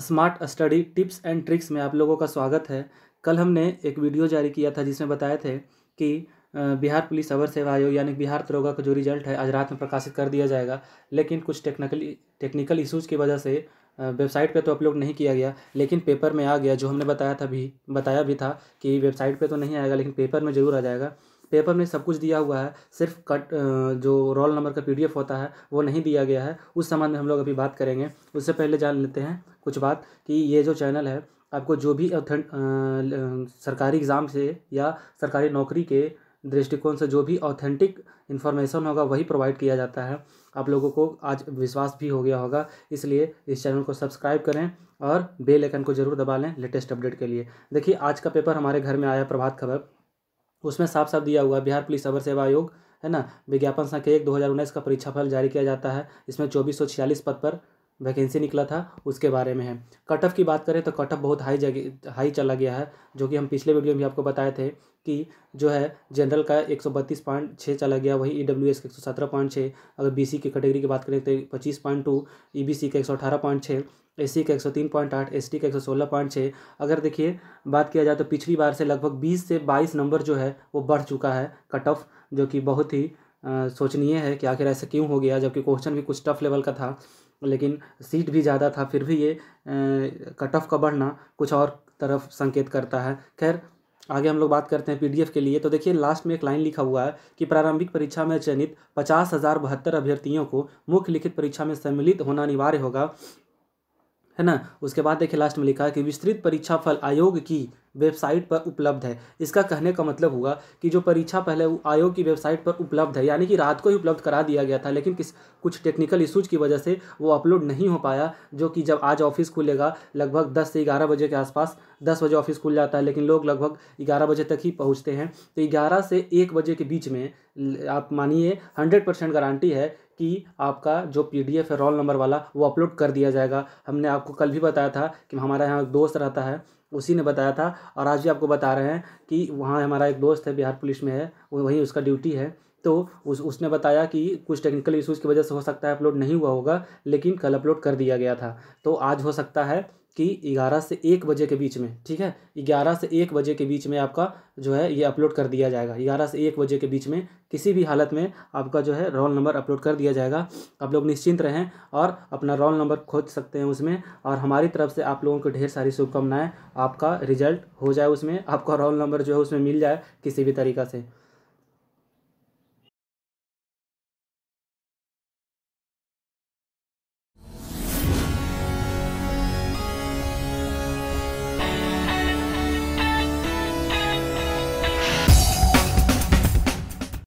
smart study tips and tricks में आप लोगों का स्वागत है कल हमने एक वीडियो जारी किया था जिसमें बताए थे कि बिहार पुलिस अवर सेवा आयोग यानी बिहार दरोगा का जो रिजल्ट है आज रात में प्रकाशित कर दिया जाएगा लेकिन कुछ टेक्निकली टेक्निकल इशूज़ की वजह से वेबसाइट पे तो अपलोड नहीं किया गया लेकिन पेपर में आ गया जो हमने बताया था भी बताया भी था कि वेबसाइट पे तो नहीं आएगा लेकिन पेपर में ज़रूर आ जाएगा पेपर में सब कुछ दिया हुआ है सिर्फ कट जो रोल नंबर का पीडीएफ होता है वो नहीं दिया गया है उस संबंध में हम लोग अभी बात करेंगे उससे पहले जान लेते हैं कुछ बात कि ये जो चैनल है आपको जो भी सरकारी एग्ज़ाम से या सरकारी नौकरी के दृष्टिकोण से जो भी ऑथेंटिक इन्फॉर्मेशन होगा वही प्रोवाइड किया जाता है आप लोगों को आज विश्वास भी हो गया होगा इसलिए इस चैनल को सब्सक्राइब करें और बेल आइकन को ज़रूर दबा लें लेटेस्ट अपडेट के लिए देखिए आज का पेपर हमारे घर में आया प्रभात खबर उसमें साफ साफ दिया हुआ बिहार पुलिस अवर सेवा आयोग है ना विज्ञापन संख्या एक दो हज़ार उन्नीस का परीक्षाफल जारी किया जाता है इसमें चौबीस सौ छियालीस पद पर वैकेंसी निकला था उसके बारे में है कट ऑफ की बात करें तो कट ऑफ बहुत हाई जगह हाई चला गया है जो कि हम पिछले वीडियो में आपको बताए थे कि जो है जनरल का एक सौ बत्तीस पॉइंट छः चला गया वही ई डब्ल्यू एस का एक सौ सत्रह पॉइंट छः अगर बी सी की कैटेगरी की बात करें तो पच्चीस point two E B C का एक सौ अठारह पॉइंट छः एस सी का एक सौ तीन पॉइंट आठ एस टी का एक सौ सोलह पॉइंट छः अगर देखिए बात किया जाए तो पिछली बार से लगभग बीस से बाईस नंबर जो है वो बढ़ चुका है कट ऑफ जो कि बहुत ही सोचनीय है कि आखिर ऐसा क्यों हो गया जबकि क्वेश्चन भी कुछ टफ लेवल का था लेकिन सीट भी ज़्यादा था फिर भी ये कट ऑफ का बढ़ना कुछ और तरफ संकेत करता है खैर आगे हम लोग बात करते हैं पीडीएफ के लिए तो देखिए लास्ट में एक लाइन लिखा हुआ है कि प्रारंभिक परीक्षा में चयनित पचास हज़ार बहत्तर अभ्यर्थियों को मुख्य लिखित परीक्षा में सम्मिलित होना अनिवार्य होगा है ना उसके बाद देखिए लास्ट में लिखा है कि विस्तृत परीक्षा फल आयोग की वेबसाइट पर उपलब्ध है इसका कहने का मतलब हुआ कि जो परीक्षा पहले आयोग की वेबसाइट पर उपलब्ध है यानी कि रात को ही उपलब्ध करा दिया गया था लेकिन किस कुछ टेक्निकल इशूज की वजह से वो अपलोड नहीं हो पाया जो कि जब आज ऑफिस खुलेगा लगभग 10 से 11 बजे के आसपास 10 बजे ऑफिस खुल जाता है लेकिन लोग लगभग ग्यारह बजे तक ही पहुँचते हैं तो ग्यारह से एक बजे के बीच में आप मानिए हंड्रेड परसेंट गारंटी है कि आपका जो पी डी है रोल नंबर वाला वो अपलोड कर दिया जाएगा हमने आपको कल भी बताया था कि हमारा यहाँ एक दोस्त रहता है उसी ने बताया था और आज भी आपको बता रहे हैं कि वहाँ हमारा एक दोस्त है बिहार पुलिस में है वहीं उसका ड्यूटी है तो उस उसने बताया कि कुछ टेक्निकल इशूज़ की वजह से हो सकता है अपलोड नहीं हुआ होगा लेकिन कल अपलोड कर दिया गया था तो आज हो सकता है कि 11 से 1 बजे के बीच में ठीक है 11 से 1 बजे के बीच में आपका जो है ये अपलोड कर दिया जाएगा 11 से 1 बजे के बीच में किसी भी हालत में आपका जो है रोल नंबर अपलोड कर दिया जाएगा आप लोग निश्चिंत रहें और अपना रोल नंबर खोज सकते हैं उसमें और हमारी तरफ से आप लोगों को ढेर सारी शुभकामनाएँ आपका रिजल्ट हो जाए उसमें आपका रोल नंबर जो है उसमें मिल जाए किसी भी तरीका से